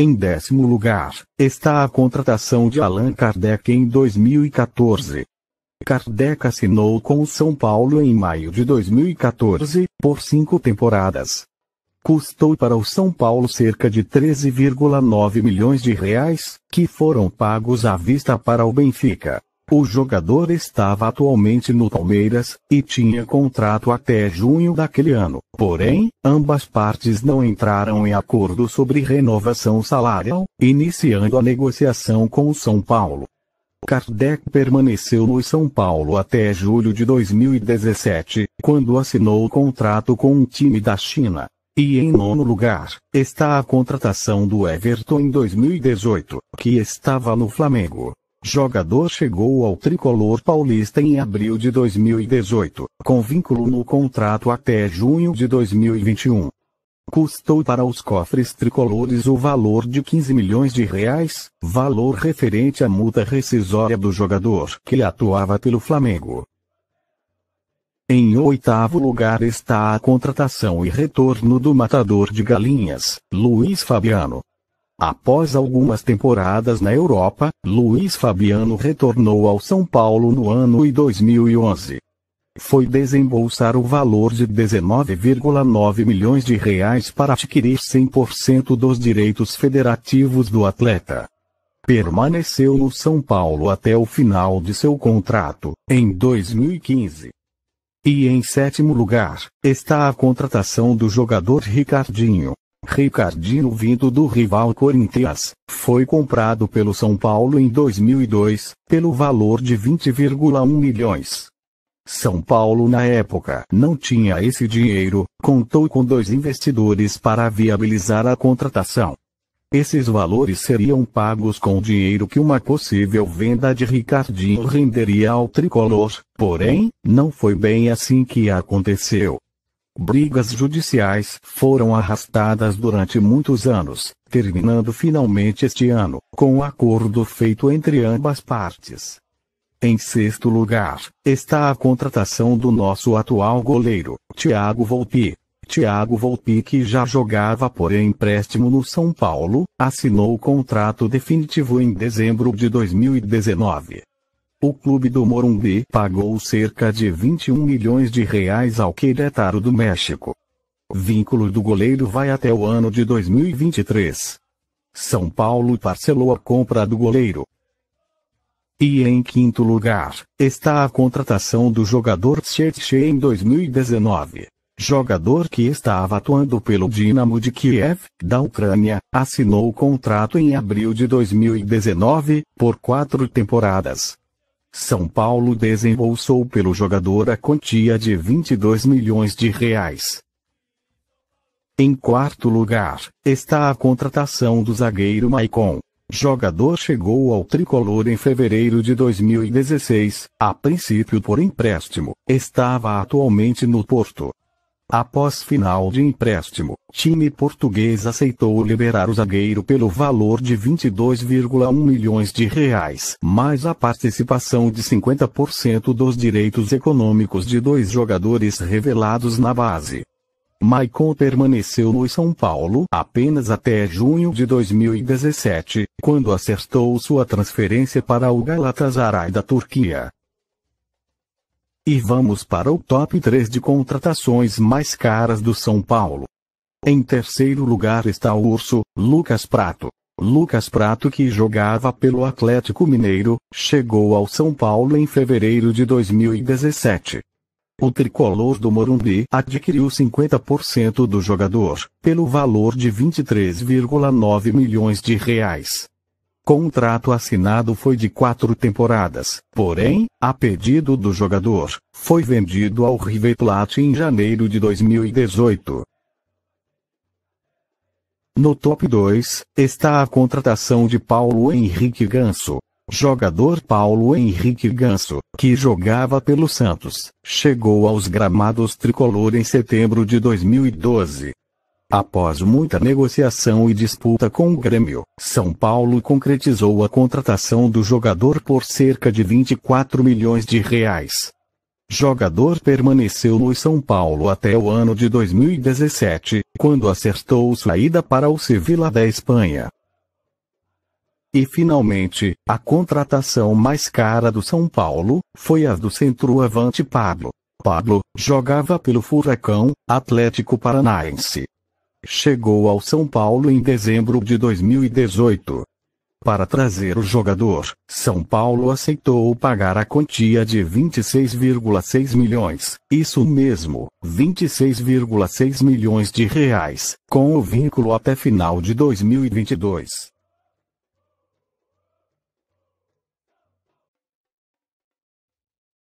Em décimo lugar, está a contratação de Allan Kardec em 2014. Kardec assinou com o São Paulo em maio de 2014, por cinco temporadas. Custou para o São Paulo cerca de 13,9 milhões de reais, que foram pagos à vista para o Benfica. O jogador estava atualmente no Palmeiras, e tinha contrato até junho daquele ano. Porém, ambas partes não entraram em acordo sobre renovação salarial, iniciando a negociação com o São Paulo. Kardec permaneceu no São Paulo até julho de 2017, quando assinou o contrato com um time da China. E em nono lugar, está a contratação do Everton em 2018, que estava no Flamengo. Jogador chegou ao tricolor paulista em abril de 2018, com vínculo no contrato até junho de 2021. Custou para os cofres tricolores o valor de 15 milhões de reais, valor referente à multa rescisória do jogador que atuava pelo Flamengo. Em oitavo lugar está a contratação e retorno do matador de galinhas, Luiz Fabiano, Após algumas temporadas na Europa, Luiz Fabiano retornou ao São Paulo no ano 2011. Foi desembolsar o valor de 19,9 milhões de reais para adquirir 100% dos direitos federativos do atleta. Permaneceu no São Paulo até o final de seu contrato, em 2015. E em sétimo lugar, está a contratação do jogador Ricardinho, Ricardinho vindo do rival Corinthians, foi comprado pelo São Paulo em 2002, pelo valor de 20,1 milhões. São Paulo na época não tinha esse dinheiro, contou com dois investidores para viabilizar a contratação. Esses valores seriam pagos com o dinheiro que uma possível venda de Ricardinho renderia ao tricolor, porém, não foi bem assim que aconteceu. Brigas judiciais foram arrastadas durante muitos anos, terminando finalmente este ano, com um acordo feito entre ambas partes. Em sexto lugar, está a contratação do nosso atual goleiro, Thiago Volpi. Thiago Volpi, que já jogava por empréstimo no São Paulo, assinou o contrato definitivo em dezembro de 2019. O clube do Morumbi pagou cerca de 21 milhões de reais ao Querétaro do México. Vínculo do goleiro vai até o ano de 2023. São Paulo parcelou a compra do goleiro. E em quinto lugar, está a contratação do jogador Tchetche em 2019. Jogador que estava atuando pelo Dinamo de Kiev, da Ucrânia, assinou o contrato em abril de 2019, por quatro temporadas. São Paulo desembolsou pelo jogador a quantia de 22 milhões de reais. Em quarto lugar, está a contratação do zagueiro Maicon. Jogador chegou ao tricolor em fevereiro de 2016, a princípio por empréstimo, estava atualmente no Porto. Após final de empréstimo, time português aceitou liberar o zagueiro pelo valor de 22,1 milhões de reais, mais a participação de 50% dos direitos econômicos de dois jogadores revelados na base. Maicon permaneceu no São Paulo apenas até junho de 2017, quando acertou sua transferência para o Galatasaray da Turquia. E vamos para o top 3 de contratações mais caras do São Paulo. Em terceiro lugar está o urso, Lucas Prato. Lucas Prato, que jogava pelo Atlético Mineiro, chegou ao São Paulo em fevereiro de 2017. O tricolor do Morumbi adquiriu 50% do jogador, pelo valor de 23,9 milhões de reais contrato assinado foi de quatro temporadas, porém, a pedido do jogador, foi vendido ao River Plate em janeiro de 2018. No top 2, está a contratação de Paulo Henrique Ganso. Jogador Paulo Henrique Ganso, que jogava pelo Santos, chegou aos gramados tricolor em setembro de 2012. Após muita negociação e disputa com o Grêmio, São Paulo concretizou a contratação do jogador por cerca de 24 milhões de reais. Jogador permaneceu no São Paulo até o ano de 2017, quando acertou sua ida para o Sevilla da Espanha. E finalmente, a contratação mais cara do São Paulo foi a do centroavante Pablo. Pablo jogava pelo Furacão, Atlético Paranaense. Chegou ao São Paulo em dezembro de 2018. Para trazer o jogador, São Paulo aceitou pagar a quantia de 26,6 milhões, isso mesmo, 26,6 milhões de reais, com o vínculo até final de 2022.